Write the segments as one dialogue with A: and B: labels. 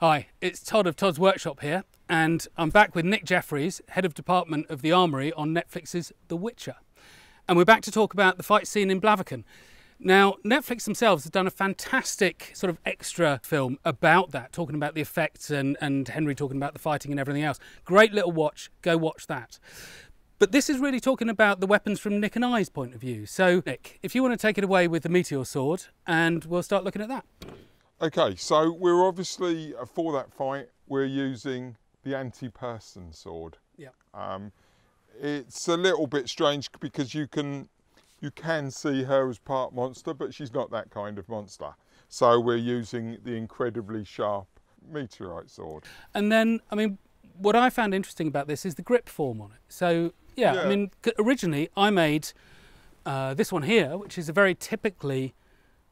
A: Hi, it's Todd of Todd's Workshop here, and I'm back with Nick Jeffries, head of department of the Armoury on Netflix's The Witcher. And we're back to talk about the fight scene in Blaviken. Now, Netflix themselves have done a fantastic sort of extra film about that, talking about the effects and, and Henry talking about the fighting and everything else. Great little watch, go watch that. But this is really talking about the weapons from Nick and I's point of view. So, Nick, if you want to take it away with the meteor sword, and we'll start looking at that.
B: Okay, so we're obviously, uh, for that fight, we're using the anti-person sword. Yeah. Um, it's a little bit strange because you can you can see her as part monster, but she's not that kind of monster. So we're using the incredibly sharp meteorite sword.
A: And then, I mean, what I found interesting about this is the grip form on it. So yeah, yeah. I mean, originally I made uh, this one here, which is a very typically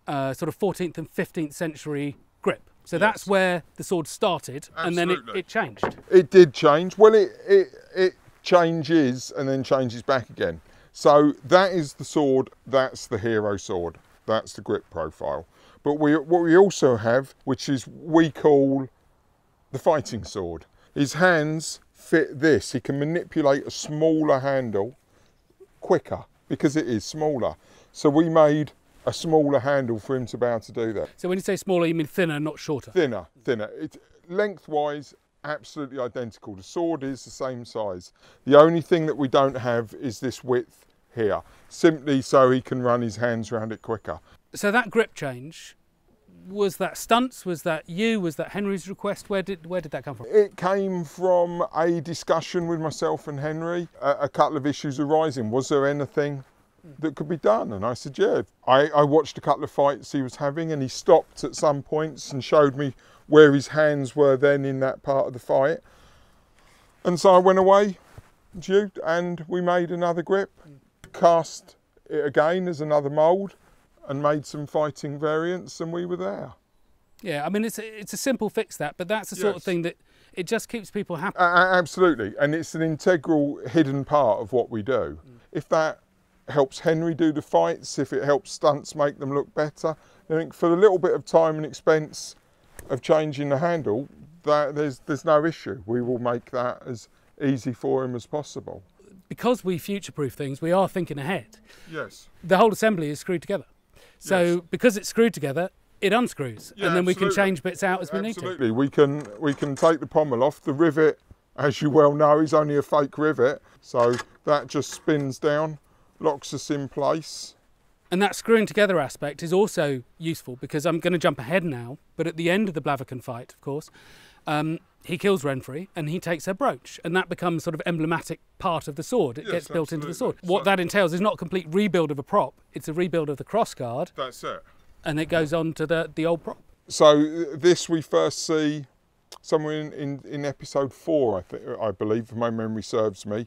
A: uh, sort of 14th and 15th century grip. So yes. that's where the sword started, Absolutely. and then it, it, changed.
B: It did change. Well, it, it it changes and then changes back again. So that is the sword. That's the hero sword. That's the grip profile. But we what we also have, which is we call the fighting sword. His hands fit this. He can manipulate a smaller handle quicker because it is smaller. So we made a smaller handle for him to be able to do that. So when you say smaller, you mean thinner, not shorter? Thinner, thinner. It, lengthwise, absolutely identical. The sword is the same size. The only thing that we don't have is this width here, simply so he can run his hands around it quicker.
A: So that grip change, was that stunts? Was that you? Was that Henry's request? Where did where did that come from?
B: It came from a discussion with myself and Henry. A, a couple of issues arising. Was there anything that could be done? And I said, yeah. I, I watched a couple of fights he was having and he stopped at some points and showed me where his hands were then in that part of the fight. And so I went away, Jude, and we made another grip, cast it again as another mould and made some fighting variants and we were there.
A: Yeah, I mean, it's a, it's a simple fix that, but that's the sort of thing that it just keeps people
B: happy. Uh, absolutely, and it's an integral hidden part of what we do. Mm. If that helps Henry do the fights, if it helps stunts make them look better. I think for the little bit of time and expense of changing the handle, that, there's, there's no issue. We will make that as easy for him as possible.
A: Because we future-proof things, we are thinking ahead. Yes. The whole assembly is screwed together. So yes. because it's screwed together, it unscrews, yeah, and then absolutely. we can change bits out as we absolutely.
B: need to. We can, we can take the pommel off. The rivet, as you well know, is only a fake rivet. So that just spins down locks us in place.
A: And that screwing together aspect is also useful because I'm going to jump ahead now, but at the end of the Blaviken fight, of course, um, he kills Renfrey and he takes her brooch, and that becomes sort of emblematic part of the sword. It yes, gets built into the sword. What so, that entails is not a complete rebuild of a prop; it's a rebuild of the crossguard. That's it. And it goes on to the the old prop.
B: So uh, this we first see somewhere in, in, in episode four, I think I believe, if my memory serves me,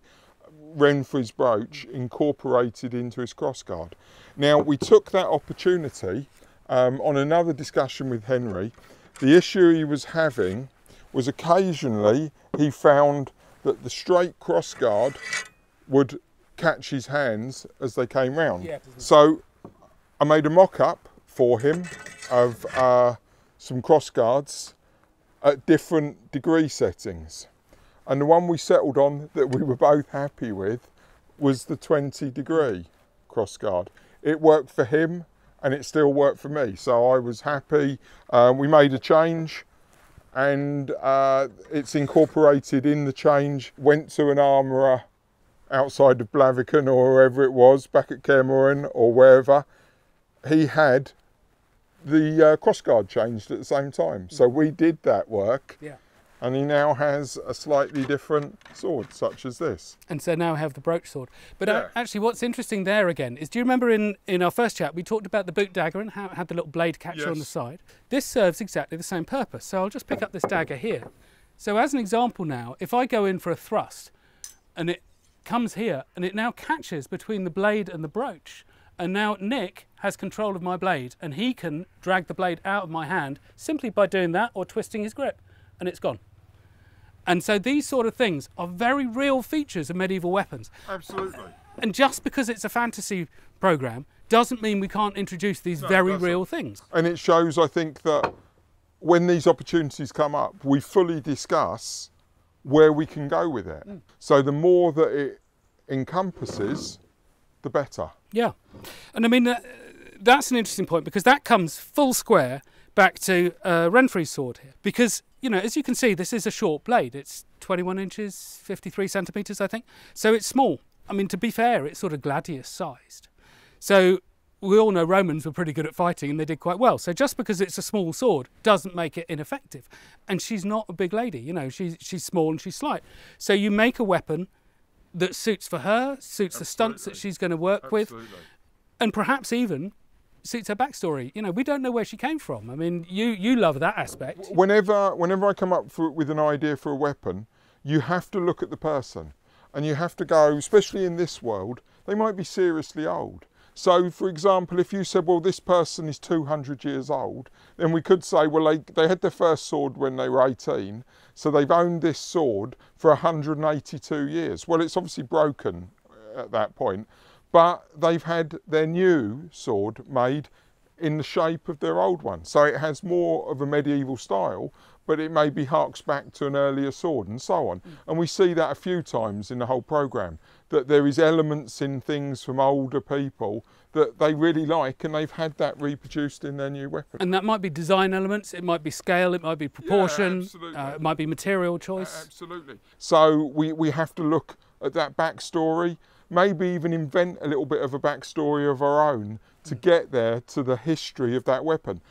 B: Renfrew's brooch incorporated into his crossguard. Now we took that opportunity um, on another discussion with Henry. The issue he was having was occasionally he found that the straight crossguard would catch his hands as they came round. Yeah, so I made a mock-up for him of uh, some crossguards at different degree settings. And the one we settled on that we were both happy with was the 20 degree cross guard. It worked for him and it still worked for me. So I was happy. Uh, we made a change and uh, it's incorporated in the change. Went to an armourer outside of Blaviken or wherever it was, back at Cameron or wherever. He had the uh, crossguard changed at the same time. So we did that work. Yeah and he now has a slightly different sword, such as this.
A: And so now I have the broach sword. But uh, yeah. actually, what's interesting there again is, do you remember in, in our first chat, we talked about the boot dagger and how it had the little blade catcher yes. on the side? This serves exactly the same purpose. So I'll just pick up this dagger here. So as an example now, if I go in for a thrust and it comes here and it now catches between the blade and the broach, and now Nick has control of my blade and he can drag the blade out of my hand simply by doing that or twisting his grip and it's gone. And so these sort of things are very real features of medieval weapons. Absolutely. And just because it's a fantasy program doesn't mean we can't introduce these no, very real things.
B: And it shows, I think, that when these opportunities come up, we fully discuss where we can go with it. Mm. So the more that it encompasses, the better.
A: Yeah. And I mean, uh, that's an interesting point because that comes full square back to uh, Renfrew's sword here. Because you know, as you can see, this is a short blade. It's 21 inches, 53 centimeters, I think. So it's small. I mean, to be fair, it's sort of gladius sized. So we all know Romans were pretty good at fighting and they did quite well. So just because it's a small sword doesn't make it ineffective. And she's not a big lady, you know, she's, she's small and she's slight. So you make a weapon that suits for her, suits Absolutely. the stunts that she's going to work Absolutely. with, and perhaps even suits her backstory. You know, we don't know where she came from. I mean, you you love that aspect.
B: Whenever whenever I come up for, with an idea for a weapon, you have to look at the person, and you have to go. Especially in this world, they might be seriously old. So, for example, if you said, well, this person is 200 years old, then we could say, well, they, they had their first sword when they were 18, so they've owned this sword for 182 years. Well, it's obviously broken uh, at that point but they've had their new sword made in the shape of their old one. So it has more of a medieval style, but it maybe harks back to an earlier sword and so on. Mm. And we see that a few times in the whole programme, that there is elements in things from older people that they really like and they've had that reproduced in their new weapon.
A: And that might be design elements, it
B: might be scale, it might be proportion, yeah, uh, it might be material choice. Uh, absolutely. So we, we have to look at that backstory maybe even invent a little bit of a backstory of our own to mm. get there to the history of that weapon.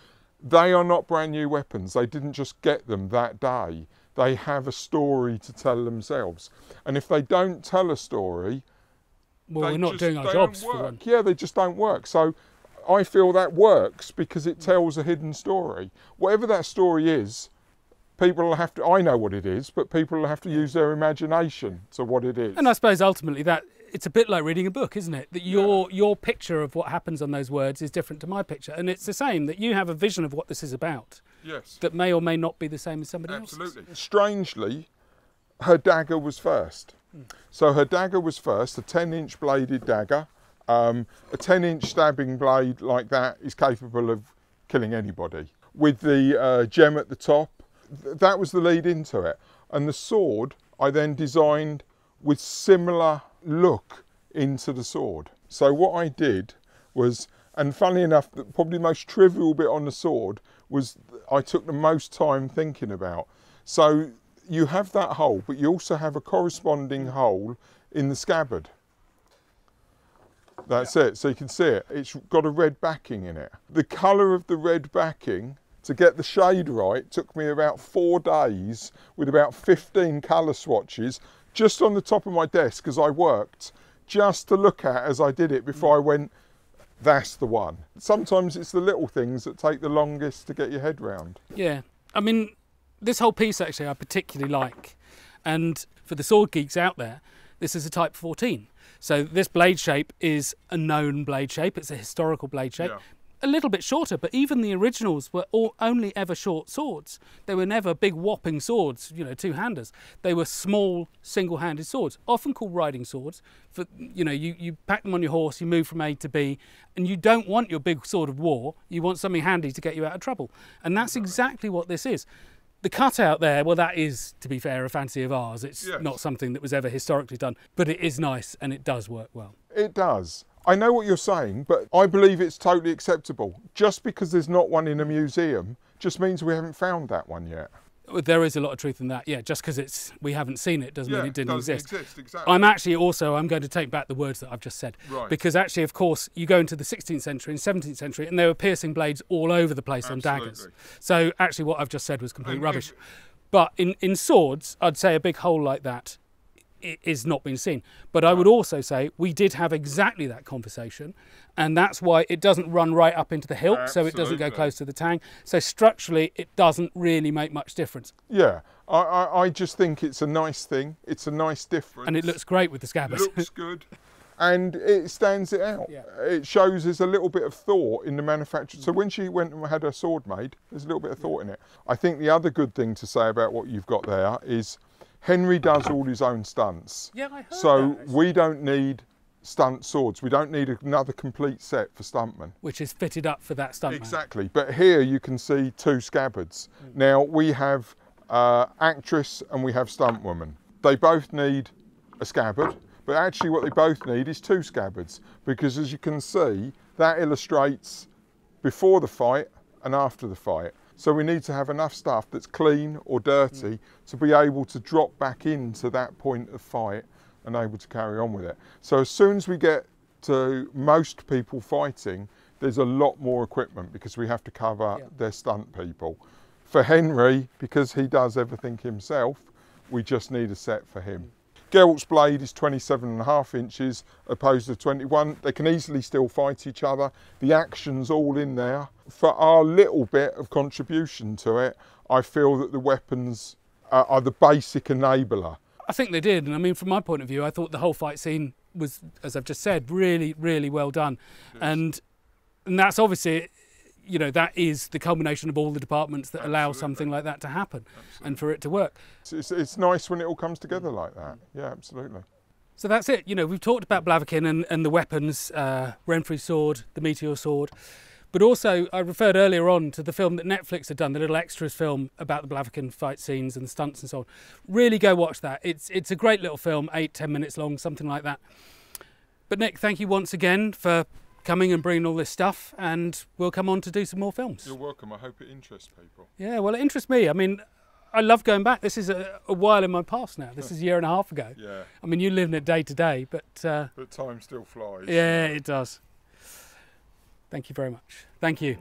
B: They are not brand new weapons. They didn't just get them that day. They have a story to tell themselves. And if they don't tell a story, well, we're not just, doing our jobs for Yeah, they just don't work. So I feel that works because it mm. tells a hidden story. Whatever that story is, people will have to i know what it is but people will have to use their imagination to what it is and
A: i suppose ultimately that it's a bit like reading a book, isn't it? That your your picture of what happens on those words is different to my picture, and it's the same that you have a vision of what this is about. Yes. That may or may not be the same as somebody else. Absolutely. Else's.
B: Strangely, her dagger was first. Mm. So her dagger was first, a 10-inch bladed dagger. Um, a 10-inch stabbing blade like that is capable of killing anybody. With the uh, gem at the top, th that was the lead into it. And the sword I then designed with similar look into the sword. So what I did was, and funny enough, probably the most trivial bit on the sword was I took the most time thinking about. So you have that hole, but you also have a corresponding hole in the scabbard. That's yeah. it, so you can see it. It's got a red backing in it. The colour of the red backing, to get the shade right, took me about four days with about 15 colour swatches just on the top of my desk as I worked, just to look at as I did it before I went, that's the one. Sometimes it's the little things that take the longest to get your head round.
A: Yeah. I mean, this whole piece actually I particularly like. And for the sword geeks out there, this is a Type 14. So this blade shape is a known blade shape. It's a historical blade shape. Yeah a little bit shorter, but even the originals were all, only ever short swords. They were never big whopping swords, you know, two-handers. They were small single-handed swords, often called riding swords. For, you know, you, you pack them on your horse, you move from A to B, and you don't want your big sword of war. You want something handy to get you out of trouble. And that's exactly what this is. The cutout there, well, that is, to be fair, a fancy of ours. It's yes. not something that was ever historically done, but it is nice and it does work well.
B: It does. I know what you're saying, but I believe it's totally acceptable. Just because there's not one in a museum just means we haven't found that one yet.
A: There is a lot of truth in that, yeah. Just because it's we haven't seen it doesn't yeah, mean it didn't exist. exist exactly. I'm actually also I'm going to take back the words that I've just said right. because actually, of course, you go into the 16th century and 17th century, and there were piercing blades all over the place Absolutely. on daggers. So actually, what I've just said was complete and rubbish. If, but in, in swords, I'd say a big hole like that is not been seen. But I would also say we did have exactly that conversation, and that's why it doesn't run right up into the hilt, Absolutely. so it doesn't go close to the tang. So structurally, it doesn't really make much difference.
B: Yeah, I, I, I just think it's a nice thing. It's a nice difference, and it looks great with the It Looks good. and it stands it out. Yeah. It shows there's a little bit of thought in the manufacture. So when she went and had her sword made, there's a little bit of thought in it. I think the other good thing to say about what you've got there is Henry does all his own stunts. Yeah, I heard So that, we don't need stunt swords. We don't need another complete set for stuntmen.
A: Which is fitted up for that stuntman. Exactly.
B: But here you can see two scabbards. Mm. Now we have uh, actress and we have stuntwoman. They both need a scabbard, but actually what they both need is two scabbards because as you can see, that illustrates before the fight and after the fight. So we need to have enough stuff that's clean or dirty mm. to be able to drop back into that point of fight and able to carry on with it. So as soon as we get to most people fighting, there's a lot more equipment because we have to cover yeah. their stunt people. For Henry, because he does everything himself, we just need a set for him. Geralt's blade is 27 and a half inches opposed to 21. They can easily still fight each other. The action's all in there. For our little bit of contribution to it, I feel that the weapons are, uh, are the basic enabler.
A: I think they did. And I mean, from my point of view, I thought the whole fight scene was, as I've just said, really, really well done. Yes. And and that's obviously you know that is the culmination of all the departments that Absolutely.
B: allow something like that to happen absolutely. and for it to work. It's, it's, nice when it all comes together like that. Yeah, absolutely.
A: So that's it. You know, we've talked about Blaviken and, and the weapons, uh, Renfrew's sword, the meteor sword, but also I referred earlier on to the film that Netflix had done, the little extras film about the Blaviken fight scenes and the stunts and so on. Really go watch that. It's it's a great little film, eight ten minutes long, something like that. But Nick, thank you once again for coming and bringing all this stuff, and we'll come on to do some more films. You're
B: welcome. I hope it interests people.
A: Yeah, well, it interests me. I mean, I love going back. This is a, a while in my past now. This is a year and a half ago. Yeah. I mean, you live in it day to day, but. Uh, but time still flies. Yeah, it does. Thank you very much. Thank you.